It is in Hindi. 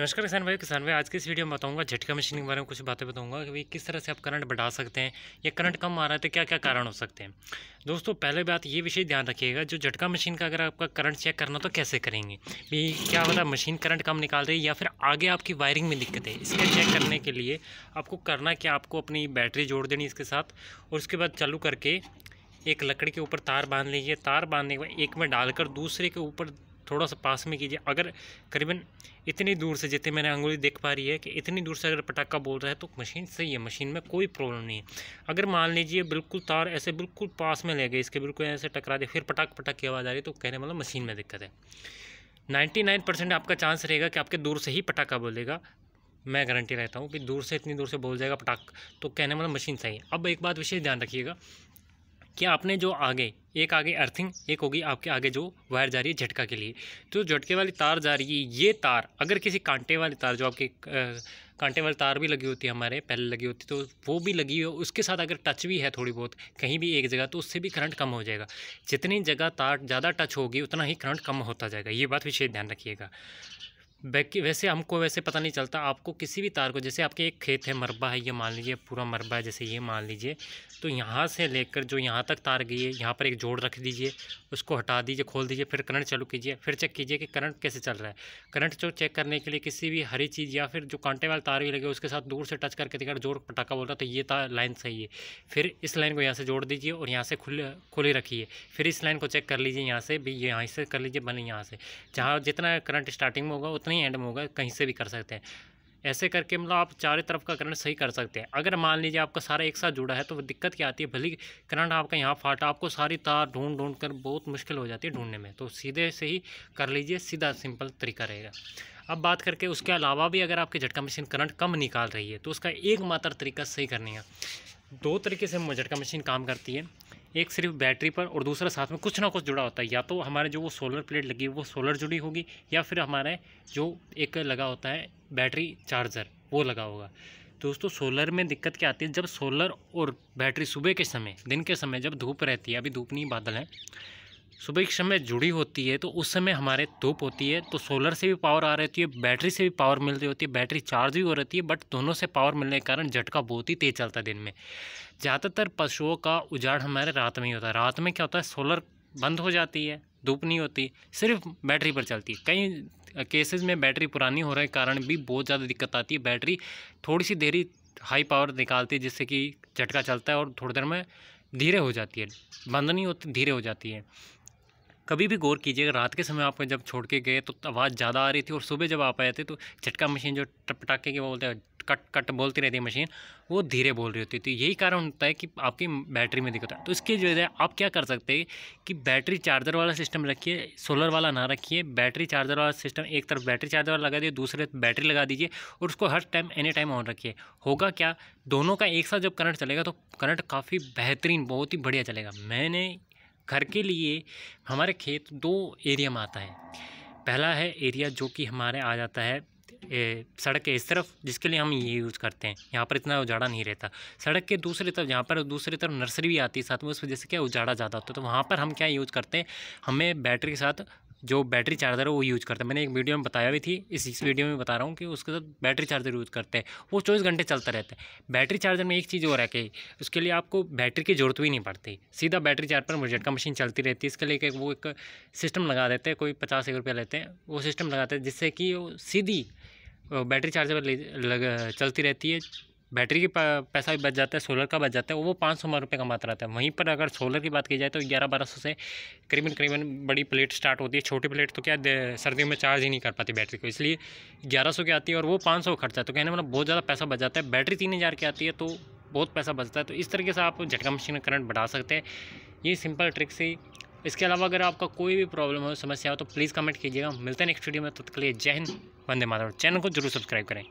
नमस्कार किसान भाई किसान भाई आज की इस वीडियो में बताऊंगा झटका मशीन के बारे में कुछ बातें बताऊंगा कि भाई किस तरह से आप करंट बढ़ा सकते हैं या करंट कम आ रहा है तो क्या क्या कारण हो सकते हैं दोस्तों पहले बात ये विषय ध्यान रखिएगा जो झटका मशीन का अगर आपका करंट चेक करना तो कैसे करेंगे भाई क्या होता है मशीन करंट कम निकाल रही है या फिर आगे आपकी वायरिंग में दिक्कत है इसके चेक करने के लिए आपको करना क्या आपको अपनी बैटरी जोड़ देनी इसके साथ और उसके बाद चालू करके एक लकड़ी के ऊपर तार बांध लीजिए तार बांधने के बाद एक में डालकर दूसरे के ऊपर थोड़ा सा पास में कीजिए अगर करीबन इतनी दूर से जितनी मैंने अंगुली देख पा रही है कि इतनी दूर से अगर पटाखा बोल रहा है तो मशीन सही है मशीन में कोई प्रॉब्लम नहीं है अगर मान लीजिए बिल्कुल तार ऐसे बिल्कुल पास में ले गए इसके बिल्कुल ऐसे टकरा दे फिर पटाख पटाख की आवाज़ आ रही है तो कहने मतलब मशीन में दिक्कत है नाइन्टी परसेंट आपका चांस रहेगा कि आपके दूर से ही पटाखा बोलेगा मैं गारंटी रहता हूँ कि दूर से इतनी दूर से बोल जाएगा पटाख तो कहने मतलब मशीन सही है अब एक बात विशेष ध्यान रखिएगा कि आपने जो आगे एक आगे अर्थिंग एक होगी आपके आगे जो वायर जा रही है झटका के लिए तो झटके वाली तार जा रही है ये तार अगर किसी कांटे वाली तार जो आपके कांटे वाली तार भी लगी होती है हमारे पहले लगी होती तो वो भी लगी हो उसके साथ अगर टच भी है थोड़ी बहुत कहीं भी एक जगह तो उससे भी करंट कम हो जाएगा जितनी जगह तार ज़्यादा टच होगी उतना ही करंट कम होता जाएगा ये बात विशेष ध्यान रखिएगा वैसे हमको वैसे पता नहीं चलता आपको किसी भी तार को जैसे आपके एक खेत है मरबा है ये मान लीजिए पूरा मरबा है जैसे ये मान लीजिए तो यहाँ से लेकर जो यहाँ तक तार गई है यहाँ पर एक जोड़ रख दीजिए उसको हटा दीजिए खोल दीजिए फिर करंट चालू कीजिए फिर चेक कीजिए कि करंट कैसे चल रहा है करंट जो चेक करने के लिए किसी भी हरी चीज़ या फिर जो कांटे वाले तार भी लगे उसके साथ दूर से टच करके देखा जोड़ पटाखा बोल रहा तो ये तार लाइन सही है फिर इस लाइन को यहाँ से जोड़ दीजिए और यहाँ से खुले खुली रखिए फिर इस लाइन को चेक कर लीजिए यहाँ से भी यहाँ से कर लीजिए बने यहाँ से जहाँ जितना करंट स्टार्टिंग में होगा उतना नहीं एंड में होगा कहीं से भी कर सकते हैं ऐसे करके मतलब आप चारों तरफ का करंट सही कर सकते हैं अगर मान लीजिए आपका सारा एक साथ जुड़ा है तो दिक्कत क्या आती है भले करंट आपका यहाँ फाटा आपको सारी तार ढूंढ ढूंढ कर बहुत मुश्किल हो जाती है ढूंढने में तो सीधे से ही कर लीजिए सीधा सिंपल तरीका रहेगा अब बात करके उसके अलावा भी अगर आपकी झटका मशीन करंट कम निकाल रही है तो उसका एकमात्र तरीका सही करने का दो तरीके से झटका मशीन काम करती है एक सिर्फ बैटरी पर और दूसरा साथ में कुछ ना कुछ जुड़ा होता है या तो हमारे जो वो सोलर प्लेट लगी है वो सोलर जुड़ी होगी या फिर हमारे जो एक लगा होता है बैटरी चार्जर वो लगा होगा तो दोस्तों सोलर में दिक्कत क्या आती है जब सोलर और बैटरी सुबह के समय दिन के समय जब धूप रहती है अभी धूप नहीं बादल है सुबह के समय जुड़ी होती है तो उस समय हमारे धूप होती है तो सोलर से भी पावर आ रहती है बैटरी से भी पावर मिल रही होती है बैटरी चार्ज भी हो रहती है बट दोनों से पावर मिलने के कारण झटका बहुत ही तेज़ चलता है दिन में ज़्यादातर पशुओं का उजाड़ हमारे रात में ही होता है रात में क्या होता है सोलर बंद हो जाती है धूप नहीं होती सिर्फ बैटरी पर चलती है कई केसेस में बैटरी पुरानी हो रहे कारण भी बहुत ज़्यादा दिक्कत आती है बैटरी थोड़ी सी देरी हाई पावर निकालती है जिससे कि झटका चलता है और थोड़ी देर में धीरे हो जाती है बंद नहीं होती धीरे हो जाती है कभी भी गौर कीजिएगा रात के समय आपको जब छोड़ के गए तो आवाज़ ज़्यादा आ रही थी और सुबह जब आप आए थे तो झटका मशीन जो टपटाके के बोलते हैं कट कट बोलती रहती है मशीन वो धीरे बोल रही होती है तो यही कारण होता है कि आपकी बैटरी में दिक्कत है तो इसके जो है आप क्या कर सकते हैं कि बैटरी चार्जर वाला सिस्टम रखिए सोलर वाला ना रखिए बैटरी चार्जर वाला सिस्टम एक तरफ बैटरी चार्जर वाला लगा दिए दूसरे बैटरी लगा दीजिए और उसको हर टाइम एनी टाइम ऑन रखिए होगा क्या दोनों का एक साथ जब करंट चलेगा तो करंट काफ़ी बेहतरीन बहुत ही बढ़िया चलेगा मैंने घर के लिए हमारे खेत दो एरिया में आता है पहला है एरिया जो कि हमारे आ जाता है ए, सड़क के इस तरफ जिसके लिए हम ये यूज़ करते हैं यहाँ पर इतना उजाड़ा नहीं रहता सड़क के दूसरी तरफ यहाँ पर दूसरी तरफ नर्सरी भी आती है साथ में उस वजह से क्या उजाड़ा ज़्यादा होता है तो वहाँ पर हम क्या यूज़ करते हैं हमें बैटरी के साथ जो बैटरी चार्जर है वो यूज़ करते हैं मैंने एक वीडियो में बताया भी थी इस वीडियो में बता रहा हूँ कि उसके साथ बैटरी चार्जर यूज़ करते हैं वो चौबीस घंटे चलता रहता है बैटरी चार्जर में एक चीज़ और है कि उसके लिए आपको बैटरी की जरूरत भी नहीं पड़ती सीधा बैटरी चार्ज पर मुझे का मशीन चलती रहती है इसके लिए वो एक सिस्टम लगा देते हैं कोई पचास एक रुपया लेते हैं वो सिस्टम लगाते हैं जिससे कि वो सीधी बैटरी चार्जर पर चलती रहती है बैटरी की पैसा भी बच जाता है सोलर का बच जाता है वो पाँच सौ रुपये का मात्रा है वहीं पर अगर सोलर की बात की जाए तो ग्यारह बारह सौ से करीबन करीबन बड़ी प्लेट स्टार्ट होती है छोटी प्लेट तो क्या सर्दियों में चार्ज ही नहीं कर पाती बैटरी को इसलिए ग्यारह सौ की आती है और वो पाँच सौ खर्चा है तो कहने मतलब बहुत ज़्यादा पैसा बच जाता है बैटरी तीन हज़ार की आती है तो बहुत पैसा बचता है तो इस तरीके से आप झटका मशीन का करंट बढ़ा सकते हैं ये सिंपल ट्रिक से इसके अलावा अगर आपका कोई भी प्रॉब्लम हो समस्या हो तो प्लीज़ कमेंट कीजिएगा मिलते हैं नेक्स्ट वीडियो में तब तक के लिए जय हिंद वंदे माधव चैनल को जरूर सब्सक्राइब करें